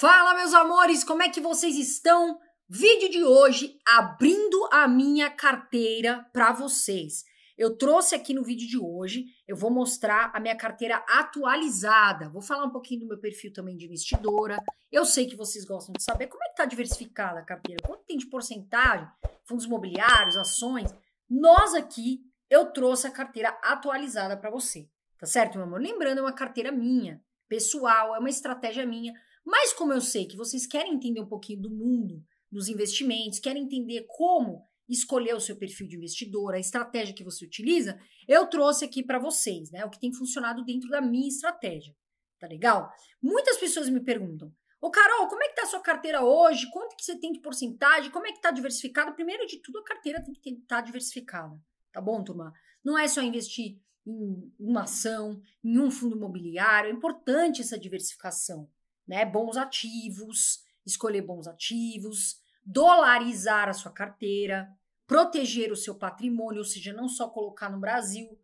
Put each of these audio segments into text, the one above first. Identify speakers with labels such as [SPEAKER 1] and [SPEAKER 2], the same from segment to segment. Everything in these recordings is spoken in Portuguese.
[SPEAKER 1] Fala, meus amores, como é que vocês estão? Vídeo de hoje abrindo a minha carteira para vocês. Eu trouxe aqui no vídeo de hoje, eu vou mostrar a minha carteira atualizada. Vou falar um pouquinho do meu perfil também de investidora. Eu sei que vocês gostam de saber como é que tá diversificada a carteira, quanto tem de porcentagem, fundos imobiliários, ações. Nós aqui eu trouxe a carteira atualizada para você, tá certo, meu amor? Lembrando, é uma carteira minha, pessoal, é uma estratégia minha. Mas como eu sei que vocês querem entender um pouquinho do mundo dos investimentos, querem entender como escolher o seu perfil de investidor, a estratégia que você utiliza, eu trouxe aqui para vocês, né, o que tem funcionado dentro da minha estratégia. Tá legal? Muitas pessoas me perguntam: "Ô Carol, como é que tá a sua carteira hoje? Quanto que você tem de porcentagem? Como é que tá diversificada?" Primeiro de tudo, a carteira tem que estar tá diversificada, tá bom, turma? Não é só investir em uma ação, em um fundo imobiliário, é importante essa diversificação né? Bons ativos, escolher bons ativos, dolarizar a sua carteira, proteger o seu patrimônio, ou seja, não só colocar no Brasil,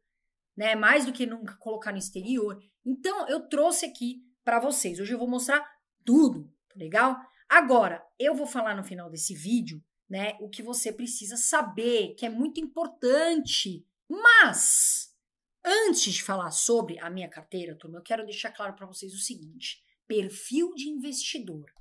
[SPEAKER 1] né? Mais do que nunca colocar no exterior. Então, eu trouxe aqui para vocês. Hoje eu vou mostrar tudo, tá legal? Agora, eu vou falar no final desse vídeo, né, o que você precisa saber, que é muito importante. Mas antes de falar sobre a minha carteira, turma, eu quero deixar claro para vocês o seguinte: perfil de investidor.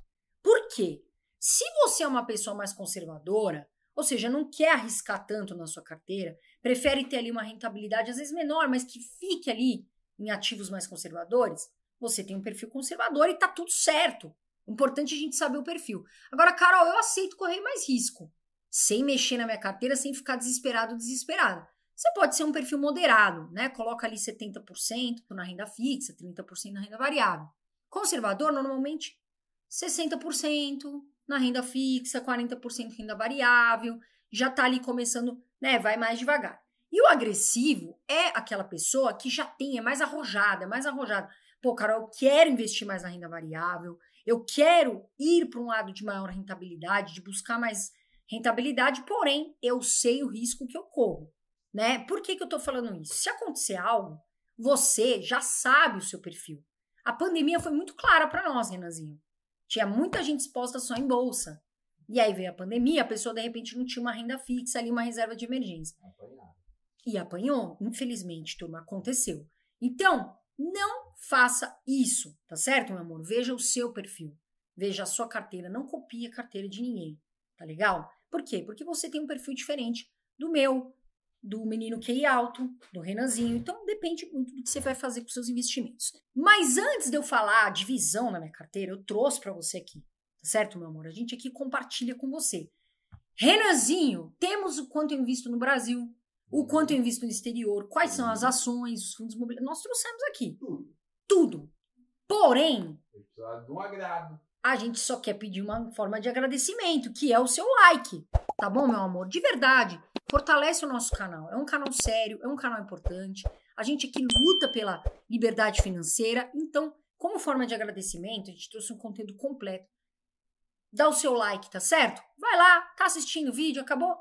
[SPEAKER 1] Por quê? Se você é uma pessoa mais conservadora, ou seja, não quer arriscar tanto na sua carteira, prefere ter ali uma rentabilidade às vezes menor, mas que fique ali em ativos mais conservadores, você tem um perfil conservador e tá tudo certo. Importante a gente saber o perfil. Agora, Carol, eu aceito correr mais risco, sem mexer na minha carteira, sem ficar desesperado, desesperado. Você pode ser um perfil moderado, né? Coloca ali 70% na renda fixa, 30% na renda variável. Conservador, normalmente, 60% na renda fixa, 40% renda variável, já está ali começando, né? Vai mais devagar. E o agressivo é aquela pessoa que já tem, é mais arrojada, é mais arrojada. Pô, Carol, eu quero investir mais na renda variável, eu quero ir para um lado de maior rentabilidade, de buscar mais rentabilidade, porém, eu sei o risco que eu corro, né? Por que, que eu estou falando isso? Se acontecer algo, você já sabe o seu perfil. A pandemia foi muito clara para nós, Renanzinho. Tinha muita gente exposta só em bolsa. E aí veio a pandemia, a pessoa de repente não tinha uma renda fixa ali, uma reserva de emergência. E apanhou, infelizmente, turma, aconteceu. Então, não faça isso, tá certo, meu amor? Veja o seu perfil, veja a sua carteira, não copie a carteira de ninguém, tá legal? Por quê? Porque você tem um perfil diferente do meu, do menino QI alto, do Renanzinho. Então, depende muito do que você vai fazer com seus investimentos. Mas antes de eu falar a divisão na minha carteira, eu trouxe para você aqui, tá certo, meu amor? A gente aqui compartilha com você. Renanzinho, temos o quanto eu invisto no Brasil, o quanto eu invisto no exterior, quais são as ações, os fundos imobiliários. Nós trouxemos aqui. Tudo. Tudo. Porém. Um agrado. A gente só quer pedir uma forma de agradecimento, que é o seu like. Tá bom, meu amor? De verdade fortalece o nosso canal. É um canal sério, é um canal importante. A gente aqui luta pela liberdade financeira. Então, como forma de agradecimento, a gente trouxe um conteúdo completo. Dá o seu like, tá certo? Vai lá, tá assistindo o vídeo, acabou?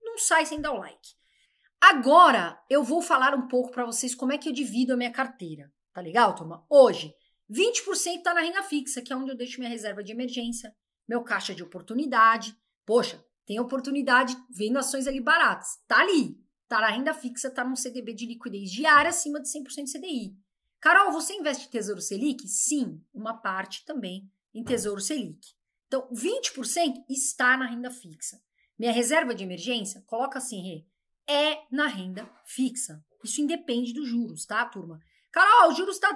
[SPEAKER 1] Não sai sem dar o like. Agora eu vou falar um pouco para vocês como é que eu divido a minha carteira. Tá legal, turma? Hoje, 20% tá na renda fixa, que é onde eu deixo minha reserva de emergência, meu caixa de oportunidade. Poxa, tem oportunidade vendo ações ali baratas. Tá ali. Tá na renda fixa, tá num CDB de liquidez diária acima de 100% CDI. Carol, você investe em Tesouro Selic? Sim, uma parte também em Tesouro Selic. Então, 20% está na renda fixa. Minha reserva de emergência, coloca assim, Rê, é na renda fixa. Isso independe dos juros, tá, turma? Carol, o juros está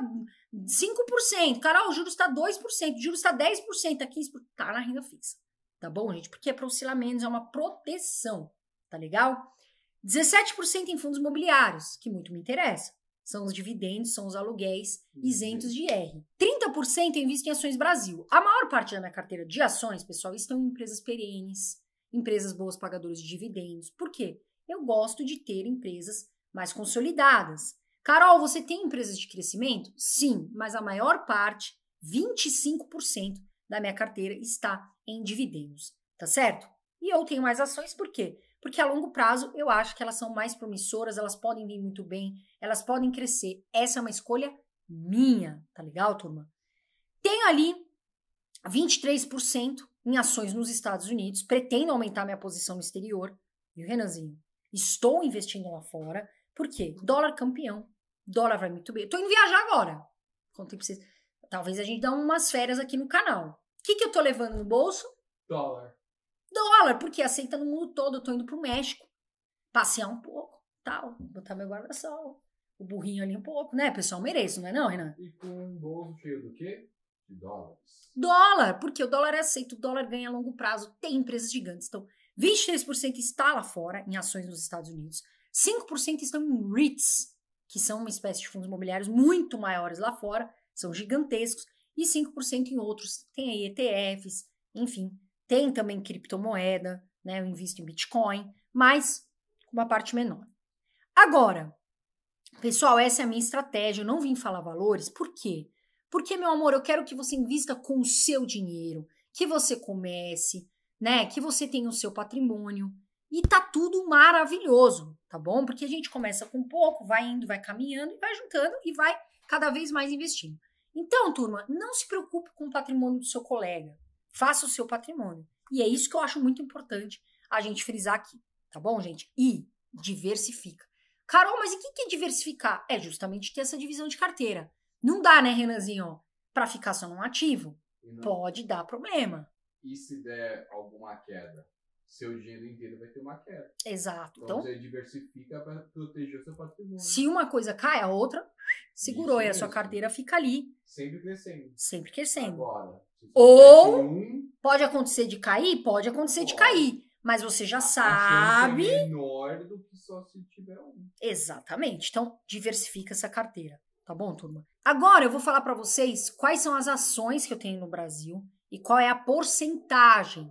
[SPEAKER 1] 5%. Carol, o juros está 2%. O juros está 10%, está 15%. Está na renda fixa tá bom, gente? Porque é para oscilar menos, é uma proteção, tá legal? 17% em fundos imobiliários, que muito me interessa. São os dividendos, são os aluguéis uhum. isentos de R. 30% eu invisto em ações Brasil. A maior parte da minha carteira de ações, pessoal, estão em empresas perenes, empresas boas pagadoras de dividendos. Por quê? Eu gosto de ter empresas mais consolidadas. Carol, você tem empresas de crescimento? Sim, mas a maior parte, 25% da minha carteira está em dividendos, tá certo? E eu tenho mais ações por quê? Porque a longo prazo eu acho que elas são mais promissoras, elas podem vir muito bem, elas podem crescer. Essa é uma escolha minha, tá legal, turma? Tenho ali 23% em ações nos Estados Unidos, pretendo aumentar minha posição no exterior, viu, Renanzinho? Estou investindo lá fora, porque Dólar campeão, dólar vai muito bem. Estou em viajar agora. Contei pra vocês. Talvez a gente dê umas férias aqui no canal que, que eu tô levando no bolso? Dólar. Dólar, porque aceita no mundo todo. Eu tô indo pro México passear um pouco, tal, botar meu guarda-sol, o burrinho ali um pouco, né? pessoal mereço, não é não, Renan? E com um bolso cheio do quê? De dólares. Dólar, porque o dólar é aceito, o dólar ganha a longo prazo, tem empresas gigantes. Então, 23% está lá fora, em ações nos Estados Unidos, 5% estão em REITs, que são uma espécie de fundos imobiliários muito maiores lá fora, são gigantescos, e 5% em outros. Tem aí ETFs, enfim, tem também criptomoeda, né? Eu invisto em Bitcoin, mas uma parte menor. Agora, pessoal, essa é a minha estratégia. Eu não vim falar valores, por quê? Porque, meu amor, eu quero que você invista com o seu dinheiro, que você comece, né? Que você tenha o seu patrimônio. E tá tudo maravilhoso, tá bom? Porque a gente começa com pouco, vai indo, vai caminhando e vai juntando e vai cada vez mais investindo. Então, turma, não se preocupe com o patrimônio do seu colega. Faça o seu patrimônio. E é isso que eu acho muito importante a gente frisar aqui, tá bom, gente? E diversifica. Carol, mas e o que é diversificar? É justamente ter essa divisão de carteira. Não dá, né, Renanzinho, para ficar só num ativo. Não... Pode dar problema. E se der alguma queda? seu dinheiro inteiro vai ter uma queda. Exato. Então, então você diversifica para proteger o seu patrimônio. Se uma coisa cai, a outra segurou e a sua carteira fica ali. Sempre crescendo. Sempre crescendo. Agora, Ou um, pode acontecer de cair? Pode acontecer pode. de cair. Mas você já a sabe. É menor do que só se tiver um. Exatamente. Então, diversifica essa carteira. Tá bom, turma? Agora eu vou falar para vocês quais são as ações que eu tenho no Brasil e qual é a porcentagem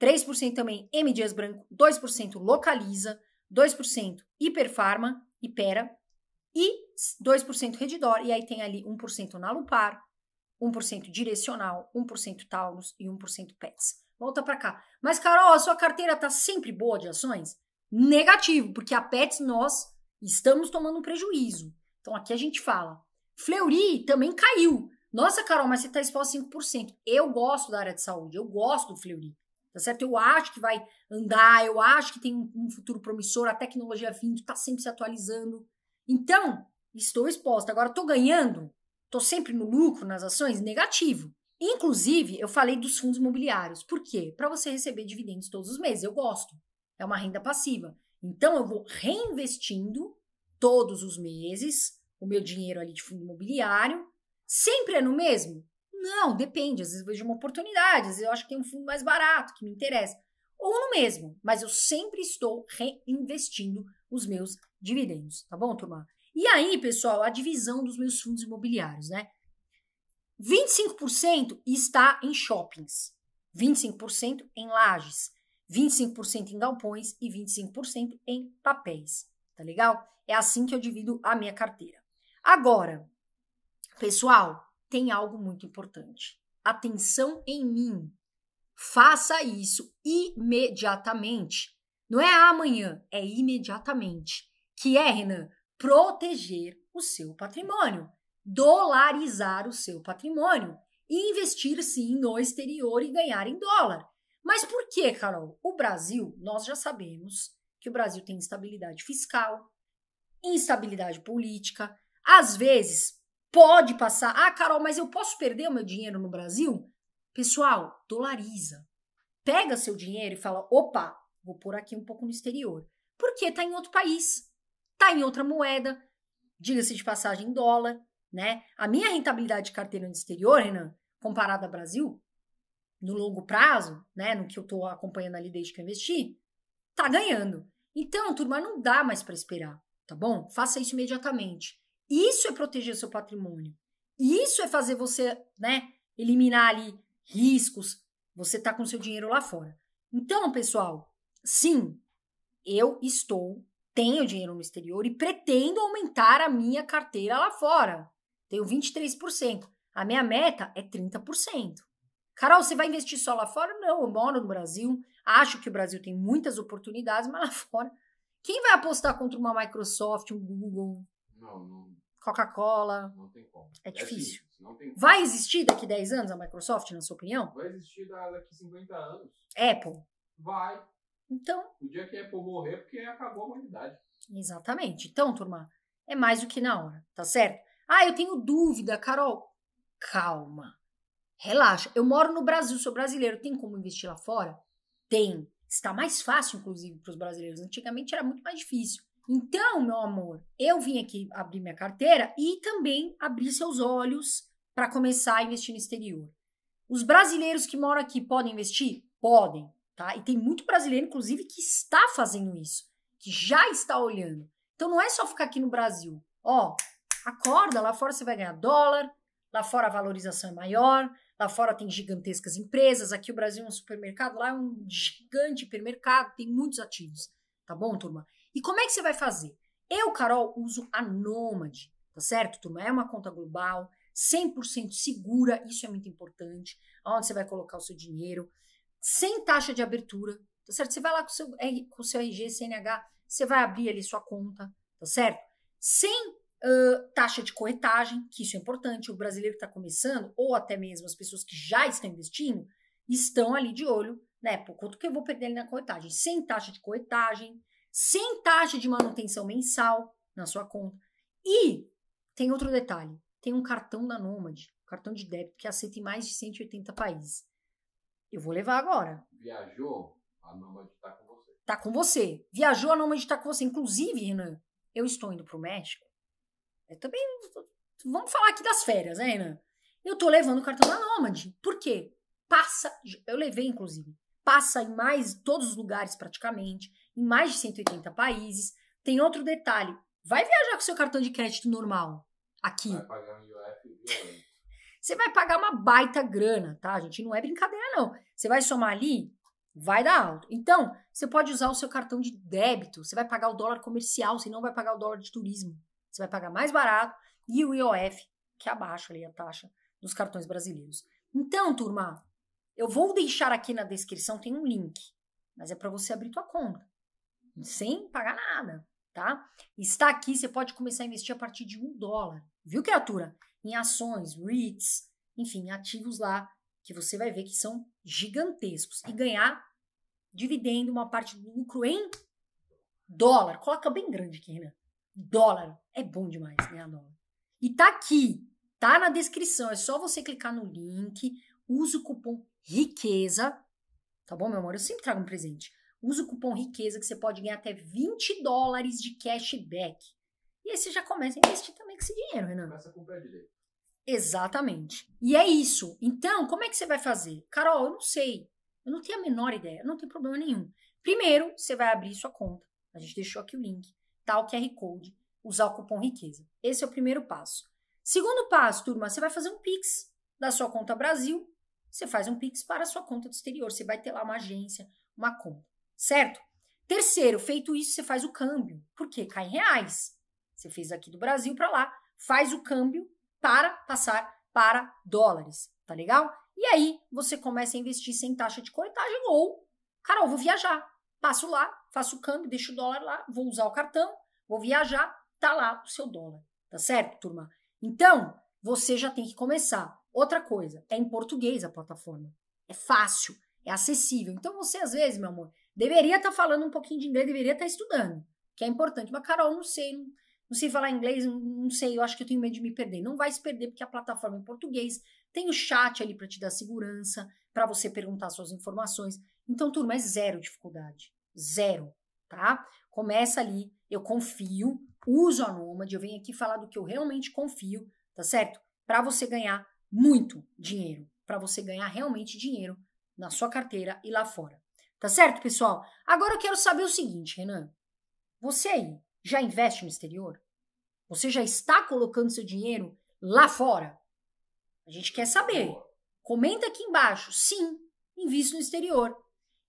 [SPEAKER 1] 3% também M. Dias Branco, 2% Localiza, 2% Hiperfarma, Hipera, e 2% Redidor, e aí tem ali 1% Nalupar, 1% Direcional, 1% Taurus e 1% Pets. Volta para cá. Mas, Carol, a sua carteira tá sempre boa de ações? Negativo, porque a Pets nós estamos tomando um prejuízo. Então aqui a gente fala. Fleury também caiu. Nossa, Carol, mas você está exposto a 5%. Eu gosto da área de saúde, eu gosto do Fleury tá certo? Eu acho que vai andar, eu acho que tem um futuro promissor, a tecnologia vindo, está sempre se atualizando. Então, estou exposta. Agora, estou ganhando, estou sempre no lucro nas ações? Negativo. Inclusive, eu falei dos fundos imobiliários. Por quê? Para você receber dividendos todos os meses. Eu gosto. É uma renda passiva. Então, eu vou reinvestindo todos os meses o meu dinheiro ali de fundo imobiliário. Sempre é no mesmo? Não, depende. Às vezes eu vejo uma oportunidade, às vezes eu acho que tem um fundo mais barato que me interessa. Ou no mesmo, mas eu sempre estou reinvestindo os meus dividendos, tá bom, turma? E aí, pessoal, a divisão dos meus fundos imobiliários, né? 25% está em shoppings, 25% em lajes, 25% em galpões e 25% em papéis, tá legal? É assim que eu divido a minha carteira. Agora, pessoal, tem algo muito importante. Atenção em mim. Faça isso imediatamente. Não é amanhã, é imediatamente. Que é, Renan, proteger o seu patrimônio, dolarizar o seu patrimônio e investir sim no exterior e ganhar em dólar. Mas por que, Carol? O Brasil, nós já sabemos que o Brasil tem instabilidade fiscal, instabilidade política, às vezes pode passar. Ah, Carol, mas eu posso perder o meu dinheiro no Brasil? Pessoal, dolariza. Pega seu dinheiro e fala: opa, vou pôr aqui um pouco no exterior. Porque tá em outro país, tá em outra moeda, diga-se de passagem, dólar, né? A minha rentabilidade de carteira no exterior, Renan, comparada ao Brasil, no longo prazo, né, no que eu tô acompanhando ali desde que eu investi, tá ganhando. Então, turma, não dá mais para esperar, tá bom? Faça isso imediatamente. Isso é proteger o seu patrimônio. Isso é fazer você, né, eliminar ali riscos. Você tá com seu dinheiro lá fora. Então, pessoal, sim, eu estou, tenho dinheiro no exterior e pretendo aumentar a minha carteira lá fora. Tenho 23%. A minha meta é 30%. Carol, você vai investir só lá fora? Não, eu moro no Brasil, acho que o Brasil tem muitas oportunidades, mas lá fora. Quem vai apostar contra uma Microsoft, um Google? Não, não, Coca-Cola. Não tem como. É, é difícil. Vai existir daqui 10 anos a Microsoft, na sua opinião? Vai existir daqui 50 anos. Apple. Vai. Então. O dia que a Apple morrer, porque acabou a humanidade. Exatamente. Então, turma, é mais do que na hora, tá certo? Ah, eu tenho dúvida, Carol. Calma. Relaxa. Eu moro no Brasil, sou brasileiro. Tem como investir lá fora? Tem. Está mais fácil, inclusive, para os brasileiros. Antigamente era muito mais difícil. Então, meu amor, eu vim aqui abrir minha carteira e também abrir seus olhos para começar a investir no exterior. Os brasileiros que moram aqui podem investir? Podem, tá? E tem muito brasileiro, inclusive, que está fazendo isso, que já está olhando. Então não é só ficar aqui no Brasil. Ó, acorda, lá fora você vai ganhar dólar, lá fora a valorização é maior, lá fora tem gigantescas empresas, aqui o Brasil é um supermercado, lá é um gigante hipermercado, tem muitos ativos. Tá bom, turma? E como é que você vai fazer? Eu, Carol, uso a Nômade, tá certo, turma? É uma conta global, 100% segura, isso é muito importante, aonde você vai colocar o seu dinheiro, sem taxa de abertura, tá certo? Você vai lá com seu, o seu RG, CNH, você vai abrir ali sua conta, tá certo? Sem uh, taxa de corretagem, que isso é importante, o brasileiro que está começando, ou até mesmo as pessoas que já estão investindo, estão ali de olho, né? Por quanto que eu vou perder ali na corretagem? Sem taxa de corretagem, sem taxa de manutenção mensal na sua conta. E tem outro detalhe: tem um cartão da Nômade, cartão de débito que aceita em mais de 180 países. Eu vou levar agora. Viajou, a Nômade está com você. Está com você. Viajou, a Nômade está com você. Inclusive, Renan, eu estou indo para o México. Eu é também. Vamos falar aqui das férias, né, Renan? Eu estou levando o cartão da Nômade. Por quê? Passa. Eu levei, inclusive. Passa em mais todos os lugares praticamente em mais de 180 países. Tem outro detalhe: vai viajar com seu cartão de crédito normal aqui. Vai pagar um Você vai pagar uma baita grana, tá, gente? Não é brincadeira, não. Você vai somar ali, vai dar alto. Então, você pode usar o seu cartão de débito, você vai pagar o dólar comercial, você não vai pagar o dólar de turismo. Você vai pagar mais barato e o IOF, que é abaixa ali a taxa dos cartões brasileiros. Então, turma, eu vou deixar aqui na descrição, tem um link, mas é para você abrir tua conta sem pagar nada, tá? Está aqui, você pode começar a investir a partir de um dólar, viu, criatura? Em ações, REITs, enfim, ativos lá que você vai ver que são gigantescos e ganhar dividendo uma parte do lucro em dólar. Coloca bem grande aqui, Renan. Né? Dólar. É bom demais ganhar dólar. E tá aqui, tá na descrição. É só você clicar no link, usa o cupom riqueza, tá bom, meu amor? Eu sempre trago um presente. Usa o cupom Riqueza que você pode ganhar até 20 dólares de cashback. E aí você já começa a investir também com esse dinheiro, Renan. Começa a comprar direito. Exatamente. E é isso. Então, como é que você vai fazer? Carol, eu não sei. Eu não tenho a menor ideia. Não tem problema nenhum. Primeiro, você vai abrir sua conta. A gente deixou aqui o link. Tá o QR Code. Usar o cupom Riqueza. Esse é o primeiro passo. Segundo passo, turma, você vai fazer um Pix da sua conta Brasil. Você faz um Pix para a sua conta do exterior. Você vai ter lá uma agência, uma conta certo? Terceiro, feito isso, você faz o câmbio. Por quê? Cai em reais. Você fez aqui do Brasil para lá, faz o câmbio para passar para dólares, tá legal? E aí você começa a investir sem taxa de corretagem ou, Carol, vou viajar. Passo lá, faço o câmbio, deixo o dólar lá, vou usar o cartão, vou viajar, tá lá o seu dólar, tá certo, turma? Então, você já tem que começar. Outra coisa, é em português a plataforma. É fácil, é acessível. Então você às vezes, meu amor, Deveria estar tá falando um pouquinho de inglês, deveria estar tá estudando, que é importante. Mas, Carol, não sei, não, não sei falar inglês, não, não sei, eu acho que eu tenho medo de me perder. Não vai se perder, porque a plataforma é em português, tem o chat ali para te dar segurança, para você perguntar suas informações. Então, turma, é zero dificuldade. Zero, tá? Começa ali, eu confio, uso a Nomad, eu venho aqui falar do que eu realmente confio, tá certo? Para você ganhar muito dinheiro, para você ganhar realmente dinheiro na sua carteira e lá fora. Tá certo, pessoal? Agora eu quero saber o seguinte, Renan. Você aí já investe no exterior? Você já está colocando seu dinheiro lá fora? A gente quer saber. Comenta aqui embaixo. Sim, invisto no exterior.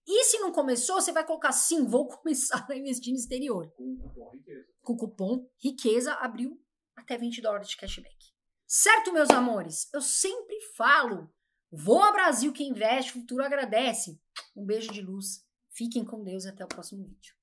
[SPEAKER 1] E se não começou, você vai colocar sim, vou começar a investir no exterior. Com cupom riqueza. Com cupom riqueza abriu até 20 dólares de cashback. Certo, meus amores? Eu sempre falo Voa Brasil, quem investe, o futuro agradece. Um beijo de luz. Fiquem com Deus e até o próximo vídeo.